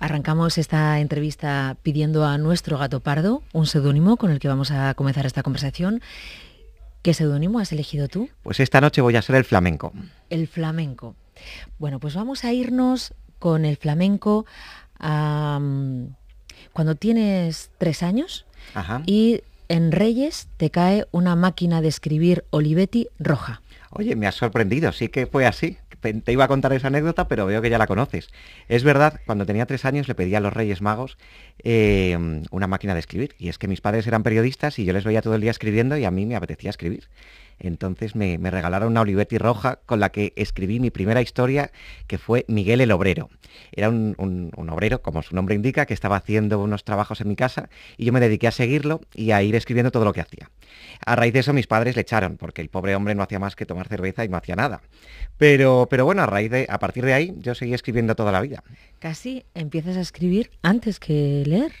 Arrancamos esta entrevista pidiendo a nuestro gato pardo un seudónimo con el que vamos a comenzar esta conversación. ¿Qué seudónimo has elegido tú? Pues esta noche voy a ser el flamenco. El flamenco. Bueno, pues vamos a irnos con el flamenco cuando tienes tres años y en Reyes te cae una máquina de escribir Olivetti roja. Oye, me has sorprendido, sí que fue así te iba a contar esa anécdota, pero veo que ya la conoces. Es verdad, cuando tenía tres años le pedí a los Reyes Magos eh, una máquina de escribir. Y es que mis padres eran periodistas y yo les veía todo el día escribiendo y a mí me apetecía escribir. Entonces me, regalaron una Olivetti roja con la que escribí mi primera historia, que fue Miguel el Obrero. Era un, obrero, como su nombre indica, que estaba haciendo unos trabajos en mi casa y yo me dediqué a seguirlo y a ir escribiendo todo lo que hacía. A raíz de eso mis padres le echaron, porque el pobre hombre no hacía más que tomar cerveza y no hacía nada. Pero, pero bueno, a, raíz de, a partir de ahí yo seguí escribiendo toda la vida. Casi empiezas a escribir antes que leer.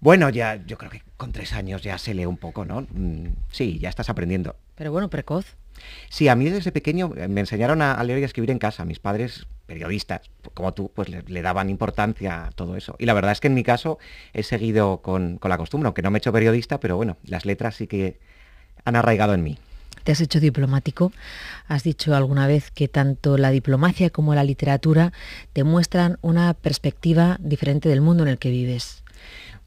Bueno, ya yo creo que con tres años ya se lee un poco, ¿no? Mm, sí, ya estás aprendiendo. Pero bueno, precoz. Sí, a mí desde pequeño eh, me enseñaron a, leer y a escribir en casa. Mis padres periodistas como tú, pues le, daban importancia a todo eso. Y la verdad es que en mi caso he seguido con, la costumbre, aunque no me he hecho periodista, pero bueno, las letras sí que han arraigado en mí. Te has hecho diplomático, has dicho alguna vez que tanto la diplomacia como la literatura te muestran una perspectiva diferente del mundo en el que vives.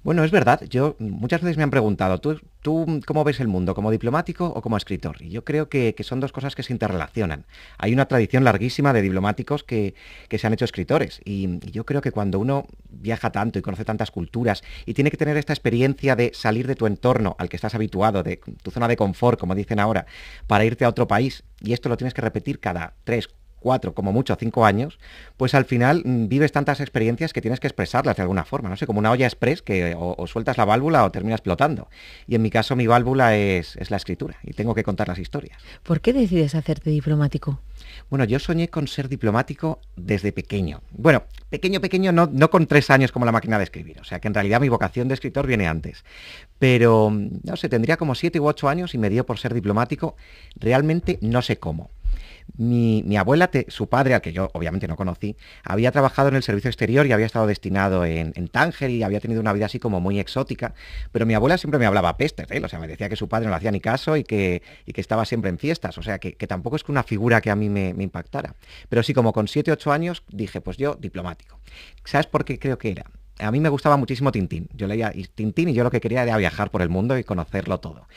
Bueno, es verdad. Yo muchas veces me han preguntado, ¿tú, tú cómo ves el mundo? ¿Como diplomático o como escritor? Y yo creo que, son dos cosas que se interrelacionan. Hay una tradición larguísima de diplomáticos que, que se han hecho escritores. Y, y, yo creo que cuando uno viaja tanto y conoce tantas culturas y tiene que tener esta experiencia de salir de tu entorno al que estás habituado, de tu zona de confort, como dicen ahora, para irte a otro país, y esto lo tienes que repetir cada tres, cuatro, como mucho cinco años, pues al final mm, vives tantas experiencias que tienes que expresarlas de alguna forma, no sé, como una olla express que o, sueltas la válvula o terminas explotando. Y en mi caso mi válvula es, la escritura y tengo que contar las historias. ¿Por qué decides hacerte diplomático? Bueno, yo soñé con ser diplomático desde pequeño. Bueno, pequeño, pequeño, no, no con tres años como la máquina de escribir, o sea que en realidad mi vocación de escritor viene antes. Pero, mm, no sé, tendría como siete u ocho años y me dio por ser diplomático, realmente no sé cómo. Mi, abuela, su padre, al que yo obviamente no conocí, había trabajado en el servicio exterior y había estado destinado en, en Tánger y había tenido una vida así como muy exótica, pero mi abuela siempre me hablaba pestes, ¿eh? o sea, me decía que su padre no le hacía ni caso y que, y que estaba siempre en fiestas, o sea, que, tampoco es que una figura que a mí me, me impactara. Pero sí, como con 7, 8 años dije, pues yo diplomático. ¿Sabes por qué creo que era? a mí me gustaba muchísimo Tintín. Yo leía Tintín y yo lo que quería era viajar por el mundo y conocerlo todo.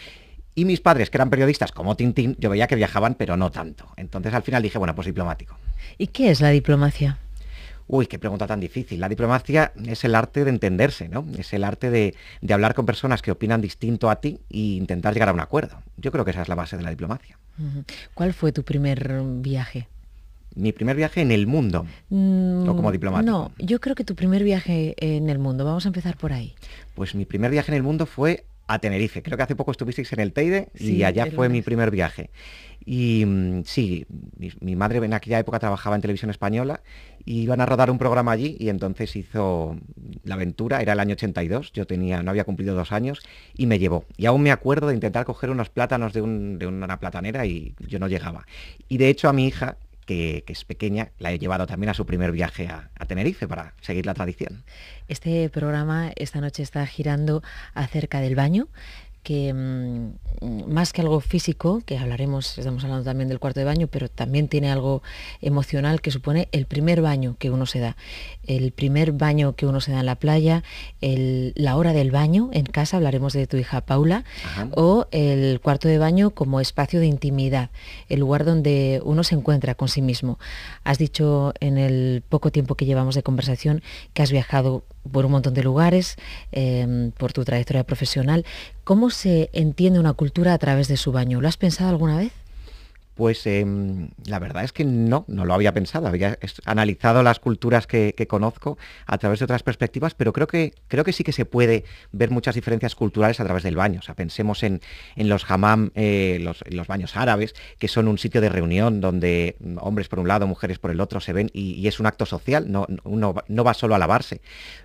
Y mis padres, que eran periodistas como Tintín, yo veía que viajaban, pero no tanto. Entonces al final dije, bueno, pues diplomático. ¿Y qué es la diplomacia? Uy, qué pregunta tan difícil. La diplomacia es el arte de entenderse, ¿no? Es el arte de, hablar con personas que opinan distinto a ti e intentar llegar a un acuerdo. Yo creo que esa es la base de la diplomacia. ¿Cuál fue tu primer viaje? Mi primer viaje en el mundo, mm, o como diplomático. No, yo creo que tu primer viaje en el mundo. Vamos a empezar por ahí. Pues mi primer viaje en el mundo fue a Tenerife. Creo que hace poco estuvisteis en el Teide y allá fue mi primer viaje. Y mm, sí, mi, madre en aquella época trabajaba en televisión española y iban a rodar un programa allí y entonces hizo la aventura, era el año 82, yo tenía, no había cumplido dos años y me llevó. Y aún me acuerdo de intentar coger unos plátanos de, de una platanera y yo no llegaba. Y de hecho a mi hija, que, es pequeña, la he llevado también a su primer viaje a Tenerife para seguir la tradición. Este programa esta noche está girando acerca del baño, que mm, más que algo físico, que hablaremos, estamos hablando también del cuarto de baño, pero también tiene algo emocional que supone el primer baño que uno se da, el primer baño que uno se da en la playa, la hora del baño en casa, hablaremos de tu hija Paula, o el cuarto de baño como espacio de intimidad, el lugar donde uno se encuentra con sí mismo. Has dicho en el poco tiempo que llevamos de conversación que has viajado por un montón de lugares, em, por tu trayectoria profesional. ¿Cómo se entiende una cultura a través de su baño? ¿Lo has pensado alguna vez? Pues em, la verdad es que no, no lo había pensado. Había analizado las culturas que, conozco a través de otras perspectivas, pero creo que, creo que sí que se puede ver muchas diferencias culturales a través del baño. O sea, pensemos en, los hammam, eh, los, baños árabes, que son un sitio de reunión donde hombres por un lado, mujeres por el otro se ven y, es un acto social, no, uno no va solo a lavarse.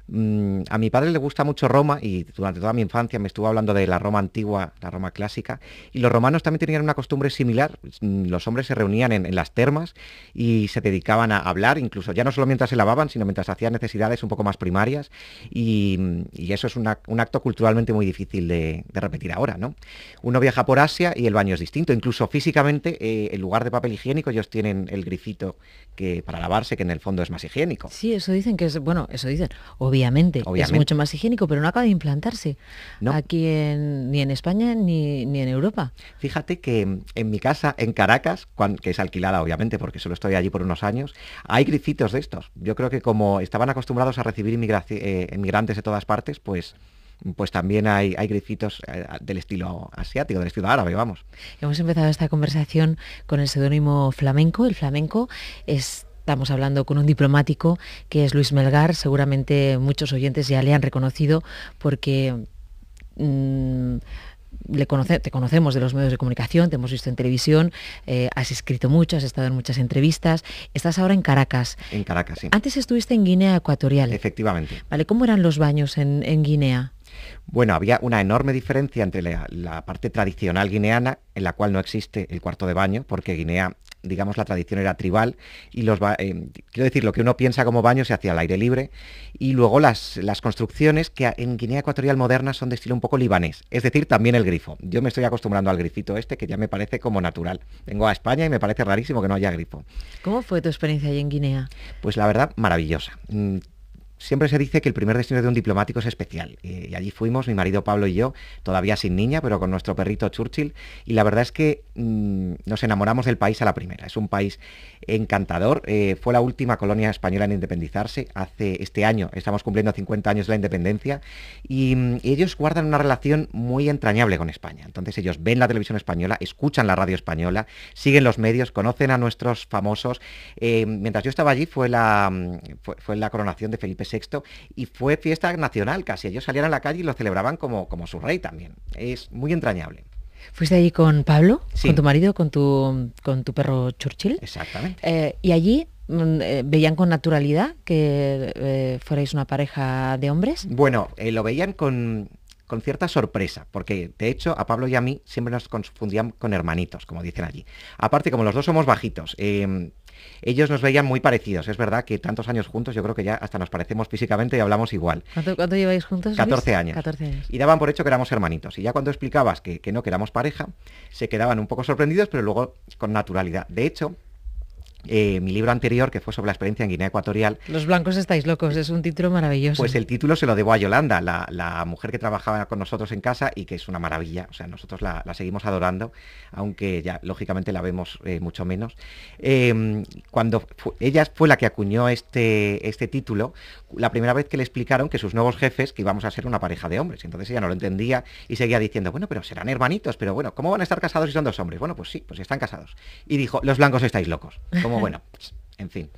Mm, a mi padre le gusta mucho Roma y durante toda mi infancia me estuvo hablando de la Roma antigua, la Roma clásica, y los romanos también tenían una costumbre similar los hombres se reunían en, las termas y se dedicaban a hablar, incluso ya no solo mientras se lavaban, sino mientras hacían necesidades un poco más primarias. Y, eso es un acto culturalmente muy difícil de, repetir ahora. ¿no? Uno viaja por Asia y el baño es distinto. Incluso físicamente, eh, en lugar de papel higiénico, ellos tienen el grifito que, para lavarse, que en el fondo es más higiénico. Sí, eso dicen que es, bueno, eso dicen, obviamente, es mucho más higiénico, pero no acaba de implantarse aquí en, ni en España ni, en Europa. Fíjate que en mi casa, en Caracas, que es alquilada obviamente porque solo estoy allí por unos años, hay grifitos de estos. Yo creo que como estaban acostumbrados a recibir eh, inmigrantes de todas partes, pues pues también hay, hay eh, del estilo asiático, del estilo árabe, vamos. Hemos empezado esta conversación con el seudónimo flamenco. El flamenco Estamos hablando con un diplomático que es Luis Melgar. Seguramente muchos oyentes ya le han reconocido porque mm, te conocemos de los medios de comunicación, te hemos visto en televisión, eh, has escrito mucho, has estado en muchas entrevistas, estás ahora en Caracas. En Caracas, sí. Antes estuviste en Guinea Ecuatorial. Efectivamente. Vale, ¿cómo eran los baños en, Guinea? Bueno, había una enorme diferencia entre la, parte tradicional guineana, en la cual no existe el cuarto de baño, porque Guinea digamos, la tradición era tribal y los, eh, quiero decir, lo que uno piensa como baño se hacía al aire libre y luego las, las construcciones que en Guinea Ecuatorial moderna son de estilo un poco libanés, es decir, también el grifo. Yo me estoy acostumbrando al grifito este que ya me parece como natural. Vengo a España y me parece rarísimo que no haya grifo. ¿Cómo fue tu experiencia allí en Guinea? Pues la verdad, maravillosa. Mm, siempre se dice que el primer destino de un diplomático es especial. y allí fuimos, mi marido Pablo y yo, todavía sin niña, pero con nuestro perrito Churchill. Y la verdad es que mm, nos enamoramos del país a la primera. Es un país encantador. Eh, fue la última colonia española en independizarse. Hace este año estamos cumpliendo 50 años de la independencia. Y ellos guardan una relación muy entrañable con España. Entonces ellos ven la televisión española, escuchan la radio española, siguen los medios, conocen a nuestros famosos. Eh, mientras yo estaba allí fue la, mm, fue la coronación de Felipe sexto y fue fiesta nacional casi. Ellos salían a la calle y lo celebraban como, como su rey también. Es muy entrañable. ¿Fuiste allí con Pablo, con tu marido, con tu, con tu perro Churchill? Exactamente. Eh, y allí mm, eh, veían con naturalidad que eh, fuerais una pareja de hombres? Bueno, lo veían con, con, cierta sorpresa, porque de hecho a Pablo y a mí siempre nos confundían con hermanitos, como dicen allí. Aparte, como los dos somos bajitos, em, ellos nos veían muy parecidos. Es verdad que tantos años juntos, yo creo que ya hasta nos parecemos físicamente y hablamos igual. ¿Cuánto, lleváis juntos? 14 años. años. Y daban por hecho que éramos hermanitos. Y ya cuando explicabas que, que no, que éramos pareja, se quedaban un poco sorprendidos, pero luego con naturalidad. De hecho, eh, mi libro anterior, que fue sobre la experiencia en Guinea Ecuatorial. Los blancos estáis locos, es un título maravilloso. Pues el título se lo debo a Yolanda, la, mujer que trabajaba con nosotros en casa y que es una maravilla. O sea, nosotros la, seguimos adorando, aunque ya lógicamente la vemos eh, mucho menos. Em, cuando ella fue la que acuñó este, este título, la primera vez que le explicaron que sus nuevos jefes, que íbamos a ser una pareja de hombres. Entonces ella no lo entendía y seguía diciendo, bueno, pero serán hermanitos, pero bueno, ¿cómo van a estar casados si son dos hombres? Bueno, pues sí, pues están casados. Y dijo, los blancos estáis locos bueno, pues, en fin.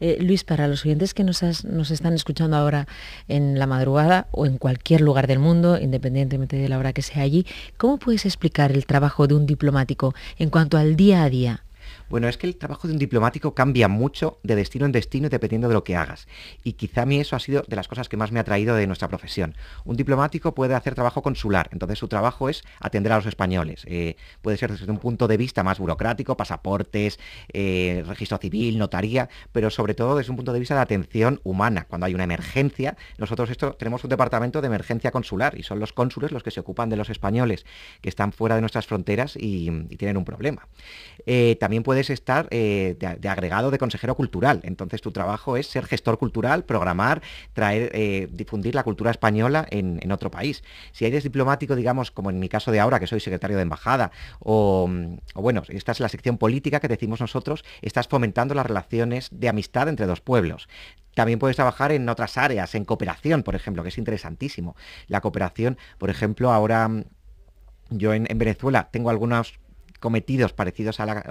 Eh, Luis, para los oyentes que nos, están escuchando ahora en la madrugada o en cualquier lugar del mundo, independientemente de la hora que sea allí, ¿cómo puedes explicar el trabajo de un diplomático en cuanto al día a día bueno, es que el trabajo de un diplomático cambia mucho de destino en destino dependiendo de lo que hagas. Y quizá a mí eso ha sido de las cosas que más me ha traído de nuestra profesión. Un diplomático puede hacer trabajo consular, entonces su trabajo es atender a los españoles. Eh, puede ser desde un punto de vista más burocrático, pasaportes, eh, registro civil, notaría, pero sobre todo desde un punto de vista de atención humana. Cuando hay una emergencia, nosotros esto tenemos un departamento de emergencia consular y son los cónsules los que se ocupan de los españoles que están fuera de nuestras fronteras y, tienen un problema. Eh, también puede estar eh, de, agregado de consejero cultural. Entonces tu trabajo es ser gestor cultural, programar, traer, eh, difundir la cultura española en, otro país. Si eres diplomático, digamos, como en mi caso de ahora, que soy secretario de embajada, o, bueno, esta es la sección política que decimos nosotros, estás fomentando las relaciones de amistad entre dos pueblos. También puedes trabajar en otras áreas, en cooperación, por ejemplo, que es interesantísimo. La cooperación, por ejemplo, ahora yo en, en Venezuela tengo algunos cometidos parecidos a la,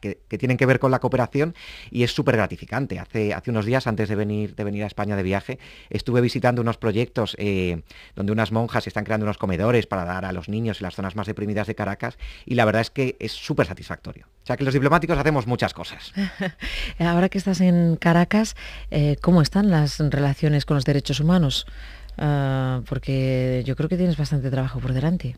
que, tienen que ver con la cooperación y es súper gratificante. Hace, hace unos días, antes de venir, de venir a España de viaje, estuve visitando unos proyectos eh, donde unas monjas están creando unos comedores para dar a los niños en las zonas más deprimidas de Caracas y la verdad es que es súper satisfactorio. O sea que los diplomáticos hacemos muchas cosas. Ahora que estás en Caracas, eh, ¿cómo están las relaciones con los derechos humanos? Ah, porque yo creo que tienes bastante trabajo por delante.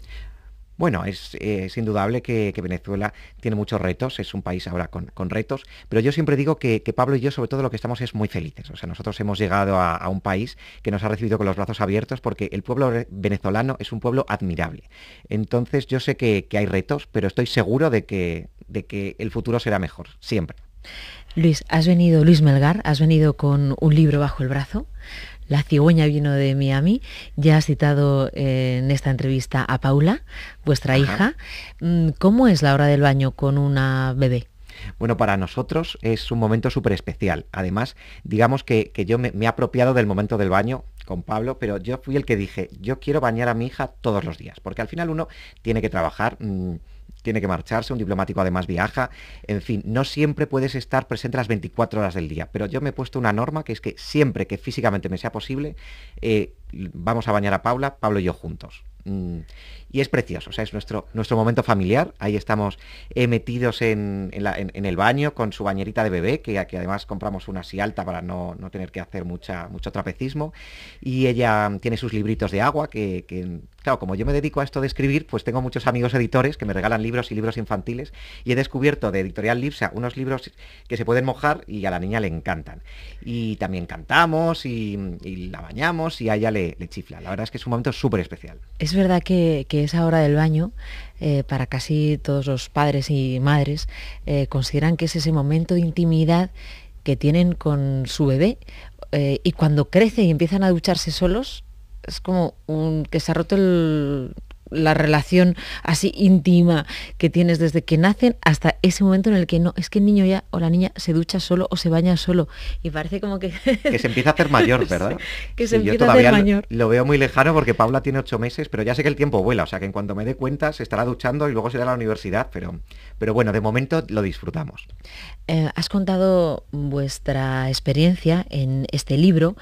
Bueno, es, indudable que, Venezuela tiene muchos retos, es un país ahora con, retos, pero yo siempre digo que, Pablo y yo sobre todo lo que estamos es muy felices. O sea, nosotros hemos llegado a, un país que nos ha recibido con los brazos abiertos porque el pueblo venezolano es un pueblo admirable. Entonces yo sé que, hay retos, pero estoy seguro de que el futuro será mejor, siempre. Luis, has venido, Luis Melgar, has venido con un libro bajo el brazo. La cigüeña vino de Miami. Ya has citado eh, en esta entrevista a Paula, vuestra hija. Mm, ¿Cómo es la hora del baño con una bebé? Bueno, para nosotros es un momento súper especial. Además, digamos que, yo me, he apropiado del momento del baño con Pablo, pero yo fui el que dije, yo quiero bañar a mi hija todos los días, porque al final uno tiene que trabajar. Mm, tiene que marcharse, un diplomático además viaja, en fin, no siempre puedes estar presente las 24 horas del día, pero yo me he puesto una norma que es que siempre que físicamente me sea posible, eh, vamos a bañar a Paula, Pablo y yo juntos. Mm, y es precioso, o es nuestro, nuestro momento familiar, ahí estamos eh, metidos en, el baño con su bañerita de bebé, que, además compramos una si alta para no, tener que hacer mucha, mucho trapecismo, y ella tiene sus libritos de agua que como yo me dedico a esto de escribir, pues tengo muchos amigos editores que me regalan libros y libros infantiles y he descubierto de Editorial Lipsa unos libros que se pueden mojar y a la niña le encantan. Y también cantamos y, la bañamos y a ella le, chifla. La verdad es que es un momento súper especial. Es verdad que, esa hora del baño eh, para casi todos los padres y madres eh, consideran que es ese momento de intimidad que tienen con su bebé eh, y cuando crece y empiezan a ducharse solos, es como un, que se ha roto la relación así íntima que tienes desde que nacen hasta ese momento en el que no, es que el niño ya o la niña se ducha solo o se baña solo y parece como que... Que se empieza a hacer mayor, ¿verdad? que se empieza a hacer mayor. Lo, veo muy lejano porque Paula tiene ocho meses, pero ya sé que el tiempo vuela, o sea que en cuanto me dé cuenta se estará duchando y luego será la universidad, pero, pero bueno, de momento lo disfrutamos. Eh, has contado vuestra experiencia en este libro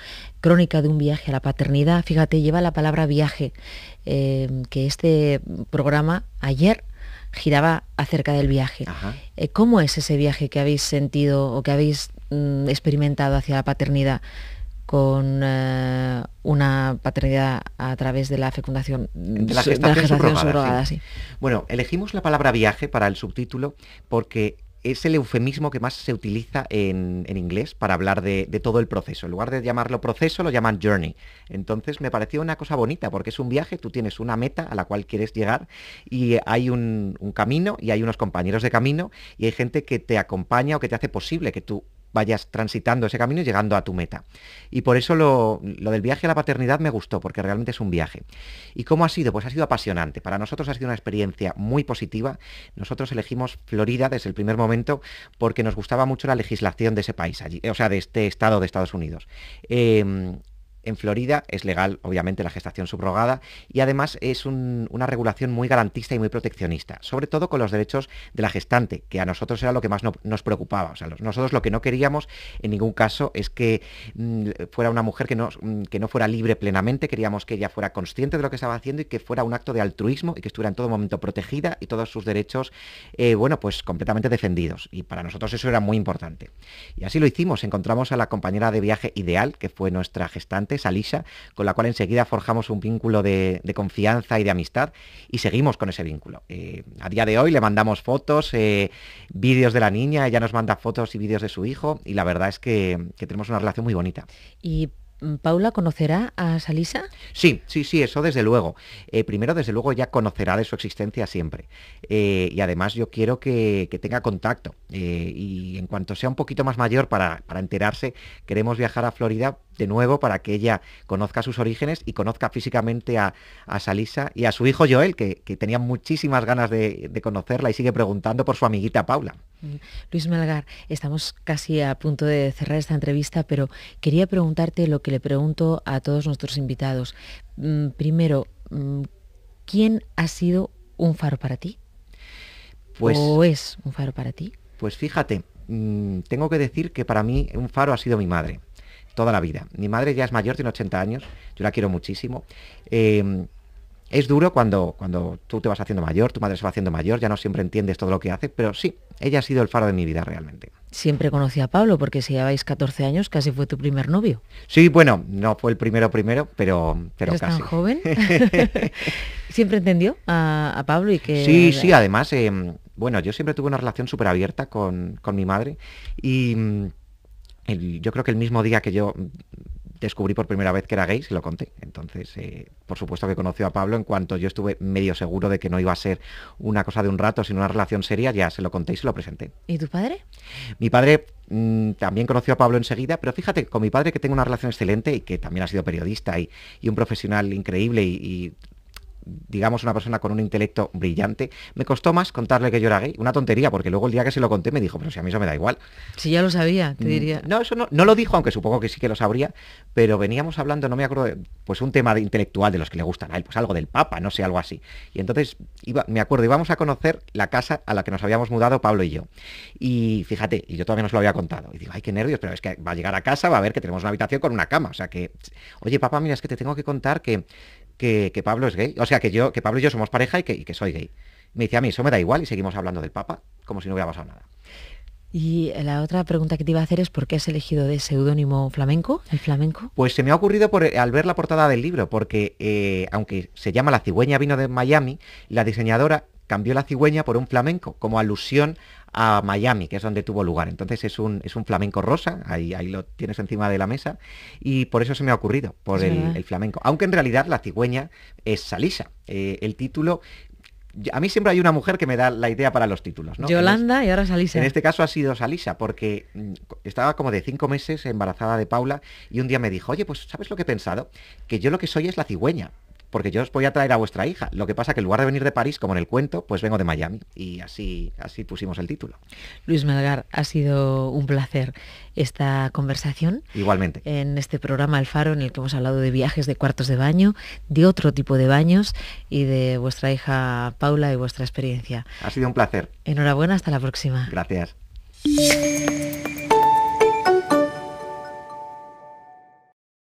Crónica de un viaje a la paternidad, fíjate, lleva la palabra viaje, eh, que este programa ayer giraba acerca del viaje. Eh, ¿Cómo es ese viaje que habéis sentido o que habéis mm, experimentado hacia la paternidad con eh, una paternidad a través de la fecundación de la gestación, Bueno, elegimos la palabra viaje para el subtítulo porque es el eufemismo que más se utiliza en, inglés para hablar de, todo el proceso. En lugar de llamarlo proceso, lo llaman journey. Entonces me pareció una cosa bonita porque es un viaje, tú tienes una meta a la cual quieres llegar y hay un, un camino y hay unos compañeros de camino y hay gente que te acompaña o que te hace posible que tú vayas transitando ese camino y llegando a tu meta. Y por eso lo, del viaje a la paternidad me gustó, porque realmente es un viaje. ¿Y cómo ha sido? Pues ha sido apasionante. Para nosotros ha sido una experiencia muy positiva. Nosotros elegimos Florida desde el primer momento porque nos gustaba mucho la legislación de ese país allí, o sea, de este estado de Estados Unidos. Em, en Florida es legal, obviamente, la gestación subrogada y además es una regulación muy garantista y muy proteccionista, sobre todo con los derechos de la gestante, que a nosotros era lo que más nos preocupaba. O sea, nosotros lo que no queríamos en ningún caso es que mm, fuera una mujer mm, que no, fuera libre plenamente, queríamos que ella fuera consciente de lo que estaba haciendo y que fuera un acto de altruismo y que estuviera en todo momento protegida y todos sus derechos, eh, bueno, pues completamente defendidos. Y para nosotros eso era muy importante. Y así lo hicimos, encontramos a la compañera de viaje ideal, que fue nuestra gestante, Salisa, con la cual enseguida forjamos un vínculo de, confianza y de amistad y seguimos con ese vínculo. Eh, a día de hoy le mandamos fotos, eh, vídeos de la niña, ella nos manda fotos y vídeos de su hijo y la verdad es que, tenemos una relación muy bonita. Y mm, Paula conocerá a Salisa? Sí, sí, sí, eso desde luego. Eh, primero, desde luego, ya conocerá de su existencia siempre. y además yo quiero que, tenga contacto. y en cuanto sea un poquito más mayor para, para enterarse, queremos viajar a Florida de nuevo para que ella conozca sus orígenes y conozca físicamente a, Salisa y a su hijo Joel, que, tenía muchísimas ganas de, conocerla y sigue preguntando por su amiguita Paula. Mm, Luis Melgar estamos casi a punto de cerrar esta entrevista, pero quería preguntarte lo que le pregunto a todos nuestros invitados. Mm, primero, mm, ¿quién ha sido un faro para ti? Pues, ¿O es un faro para ti? Pues fíjate, tengo que decir que para mí un faro ha sido mi madre toda la vida. Mi madre ya es mayor, tiene 80 años, yo la quiero muchísimo. Em, es duro cuando, cuando tú te vas haciendo mayor, tu madre se va haciendo mayor, ya no siempre entiendes todo lo que hace, pero sí, ella ha sido el faro de mi vida realmente. Siempre conocí a Pablo, porque si lleváis 14 años, casi fue tu primer novio. Sí, bueno, no fue el primero primero, pero, pero ¿Eres casi. tan joven? ¿Siempre entendió a, Pablo y que...? Sí, sí, además, em, bueno, yo siempre tuve una relación súper abierta con, con mi madre y mm, yo creo que el mismo día que yo descubrí por primera vez que era gay, se lo conté. Entonces, eh, por supuesto que conoció a Pablo en cuanto yo estuve medio seguro de que no iba a ser una cosa de un rato, sino una relación seria, ya se lo conté y se lo presenté. ¿Y tu padre? Mi padre mm, también conoció a Pablo enseguida, pero fíjate, con mi padre que tengo una relación excelente y que también ha sido periodista y, un profesional increíble y digamos, una persona con un intelecto brillante. Me costó más contarle que yo era una tontería, porque luego el día que se lo conté me dijo, pero si a mí eso me da igual. Si ya lo sabía, te mm, diría. No, eso no, lo dijo, aunque supongo que sí que lo sabría, pero veníamos hablando, no me acuerdo, pues un tema de intelectual de los que le gustan a él, pues algo del Papa, no sé, algo así. Y entonces, iba, me acuerdo, íbamos a conocer la casa a la que nos habíamos mudado Pablo y yo. Y fíjate, y yo todavía no se lo había contado. Y digo, ay, qué nervios, pero es que va a llegar a casa, va a ver que tenemos una habitación con una cama. O sea que, oye, papá, mira, es que te tengo que contar que que, Pablo es gay. O sea, que yo, que Pablo y yo somos pareja y que, soy gay. Me dice a mí, eso me da igual y seguimos hablando del Papa, como si no hubiera pasado nada. Y la otra pregunta que te iba a hacer es por qué has elegido de seudónimo flamenco, el flamenco. Pues se me ha ocurrido por, al ver la portada del libro, porque eh, aunque se llama La cigüeña vino de Miami, la diseñadora cambió la cigüeña por un flamenco, como alusión a Miami, que es donde tuvo lugar. Entonces es un, es un flamenco rosa, ahí, ahí lo tienes encima de la mesa, y por eso se me ha ocurrido, por el, flamenco. Aunque en realidad la cigüeña es Salisa. Eh, el título a mí siempre hay una mujer que me da la idea para los títulos, ¿no? Yolanda y ahora Salisa. En este caso ha sido Salisa, porque mm, estaba como de cinco meses embarazada de Paula y un día me dijo, oye, pues ¿sabes lo que he pensado? Que yo lo que soy es la cigüeña porque yo os voy a traer a vuestra hija. Lo que pasa que en lugar de venir de París, como en el cuento, pues vengo de Miami. Y así, así pusimos el título. Luis Melgar, ha sido un placer esta conversación. Igualmente. En este programa El Faro, en el que hemos hablado de viajes de cuartos de baño, de otro tipo de baños y de vuestra hija Paula y vuestra experiencia. Ha sido un placer. Enhorabuena, hasta la próxima. Gracias.